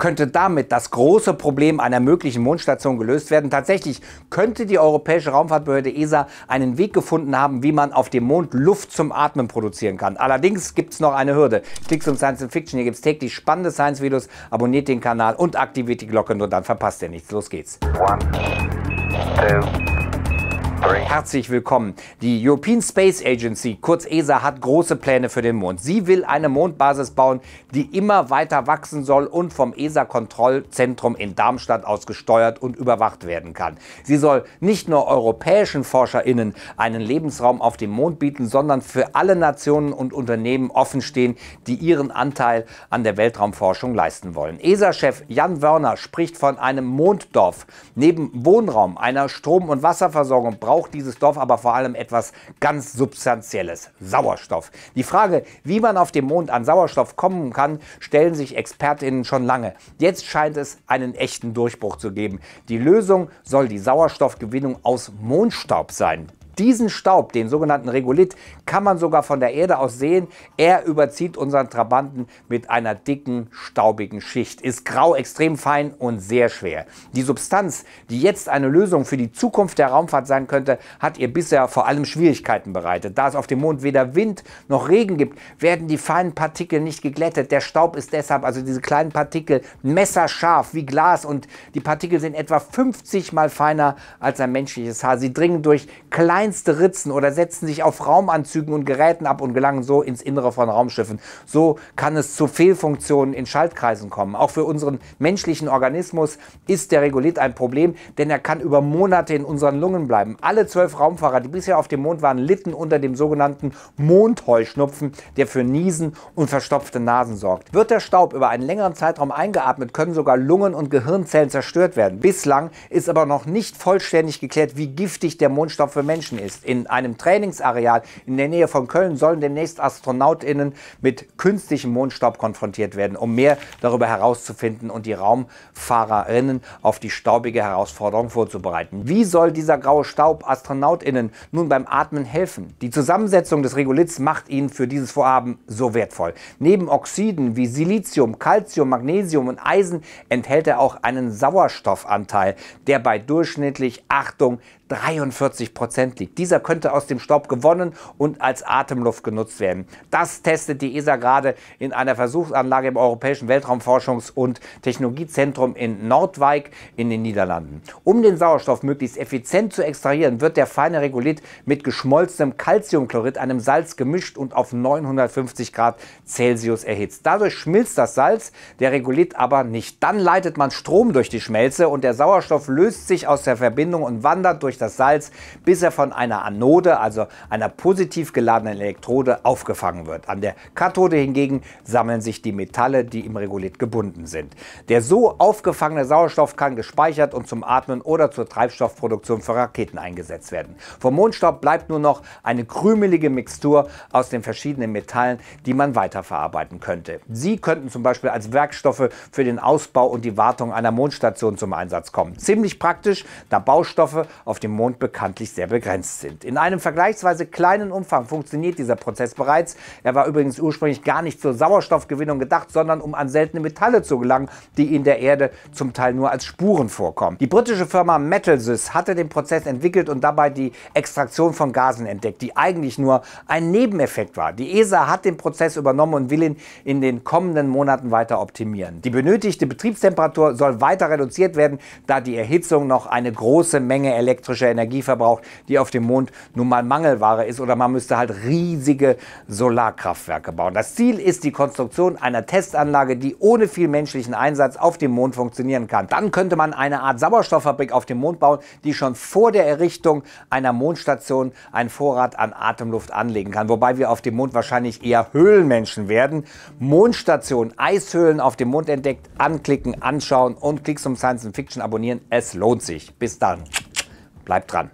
Könnte damit das große Problem einer möglichen Mondstation gelöst werden? Tatsächlich könnte die Europäische Raumfahrtbehörde ESA einen Weg gefunden haben, wie man auf dem Mond Luft zum Atmen produzieren kann. Allerdings gibt es noch eine Hürde. Klicks und Science Fiction. Hier gibt es täglich spannende Science-Videos. Abonniert den Kanal und aktiviert die Glocke, nur dann verpasst ihr nichts. Los geht's. One, two, Herzlich willkommen. Die European Space Agency, kurz ESA, hat große Pläne für den Mond. Sie will eine Mondbasis bauen, die immer weiter wachsen soll und vom ESA-Kontrollzentrum in Darmstadt aus gesteuert und überwacht werden kann. Sie soll nicht nur europäischen ForscherInnen einen Lebensraum auf dem Mond bieten, sondern für alle Nationen und Unternehmen offenstehen, die ihren Anteil an der Weltraumforschung leisten wollen. ESA-Chef Jan Wörner spricht von einem Monddorf. Neben Wohnraum, einer Strom- und Wasserversorgung braucht braucht dieses Dorf aber vor allem etwas ganz Substanzielles, Sauerstoff. Die Frage, wie man auf dem Mond an Sauerstoff kommen kann, stellen sich Expertinnen schon lange. Jetzt scheint es einen echten Durchbruch zu geben. Die Lösung soll die Sauerstoffgewinnung aus Mondstaub sein diesen Staub, den sogenannten Regolith, kann man sogar von der Erde aus sehen. Er überzieht unseren Trabanten mit einer dicken, staubigen Schicht. Ist grau, extrem fein und sehr schwer. Die Substanz, die jetzt eine Lösung für die Zukunft der Raumfahrt sein könnte, hat ihr bisher vor allem Schwierigkeiten bereitet. Da es auf dem Mond weder Wind noch Regen gibt, werden die feinen Partikel nicht geglättet. Der Staub ist deshalb, also diese kleinen Partikel, messerscharf wie Glas und die Partikel sind etwa 50 mal feiner als ein menschliches Haar. Sie dringen durch kleine kleinste Ritzen oder setzen sich auf Raumanzügen und Geräten ab und gelangen so ins Innere von Raumschiffen. So kann es zu Fehlfunktionen in Schaltkreisen kommen. Auch für unseren menschlichen Organismus ist der Regolith ein Problem, denn er kann über Monate in unseren Lungen bleiben. Alle zwölf Raumfahrer, die bisher auf dem Mond waren, litten unter dem sogenannten Mondheuschnupfen, der für Niesen und verstopfte Nasen sorgt. Wird der Staub über einen längeren Zeitraum eingeatmet, können sogar Lungen und Gehirnzellen zerstört werden. Bislang ist aber noch nicht vollständig geklärt, wie giftig der Mondstaub für Menschen Menschen ist. In einem Trainingsareal in der Nähe von Köln sollen demnächst AstronautInnen mit künstlichem Mondstaub konfrontiert werden, um mehr darüber herauszufinden und die RaumfahrerInnen auf die staubige Herausforderung vorzubereiten. Wie soll dieser graue Staub AstronautInnen nun beim Atmen helfen? Die Zusammensetzung des Regoliths macht ihn für dieses Vorhaben so wertvoll. Neben Oxiden wie Silizium, Calcium, Magnesium und Eisen enthält er auch einen Sauerstoffanteil, der bei durchschnittlich, Achtung, 43 Prozent liegt. Dieser könnte aus dem Staub gewonnen und als Atemluft genutzt werden. Das testet die ESA gerade in einer Versuchsanlage im Europäischen Weltraumforschungs- und Technologiezentrum in Nordwijk in den Niederlanden. Um den Sauerstoff möglichst effizient zu extrahieren, wird der feine Regolith mit geschmolzenem Calciumchlorid, einem Salz, gemischt und auf 950 Grad Celsius erhitzt. Dadurch schmilzt das Salz, der Regolith aber nicht. Dann leitet man Strom durch die Schmelze und der Sauerstoff löst sich aus der Verbindung und wandert durch das das Salz, bis er von einer Anode, also einer positiv geladenen Elektrode, aufgefangen wird. An der Kathode hingegen sammeln sich die Metalle, die im Regolith gebunden sind. Der so aufgefangene Sauerstoff kann gespeichert und zum Atmen oder zur Treibstoffproduktion für Raketen eingesetzt werden. Vom Mondstaub bleibt nur noch eine krümelige Mixtur aus den verschiedenen Metallen, die man weiterverarbeiten könnte. Sie könnten zum Beispiel als Werkstoffe für den Ausbau und die Wartung einer Mondstation zum Einsatz kommen. Ziemlich praktisch, da Baustoffe auf dem dem Mond bekanntlich sehr begrenzt sind. In einem vergleichsweise kleinen Umfang funktioniert dieser Prozess bereits. Er war übrigens ursprünglich gar nicht zur Sauerstoffgewinnung gedacht, sondern um an seltene Metalle zu gelangen, die in der Erde zum Teil nur als Spuren vorkommen. Die britische Firma Metalsys hatte den Prozess entwickelt und dabei die Extraktion von Gasen entdeckt, die eigentlich nur ein Nebeneffekt war. Die ESA hat den Prozess übernommen und will ihn in den kommenden Monaten weiter optimieren. Die benötigte Betriebstemperatur soll weiter reduziert werden, da die Erhitzung noch eine große Menge elektrischer elektrische Energie verbraucht, die auf dem Mond nun mal Mangelware ist. Oder man müsste halt riesige Solarkraftwerke bauen. Das Ziel ist die Konstruktion einer Testanlage, die ohne viel menschlichen Einsatz auf dem Mond funktionieren kann. Dann könnte man eine Art Sauerstofffabrik auf dem Mond bauen, die schon vor der Errichtung einer Mondstation einen Vorrat an Atemluft anlegen kann. Wobei wir auf dem Mond wahrscheinlich eher Höhlenmenschen werden. Mondstation, Eishöhlen auf dem Mond entdeckt, anklicken, anschauen und Klicks um Science Fiction abonnieren. Es lohnt sich. Bis dann. Bleibt dran.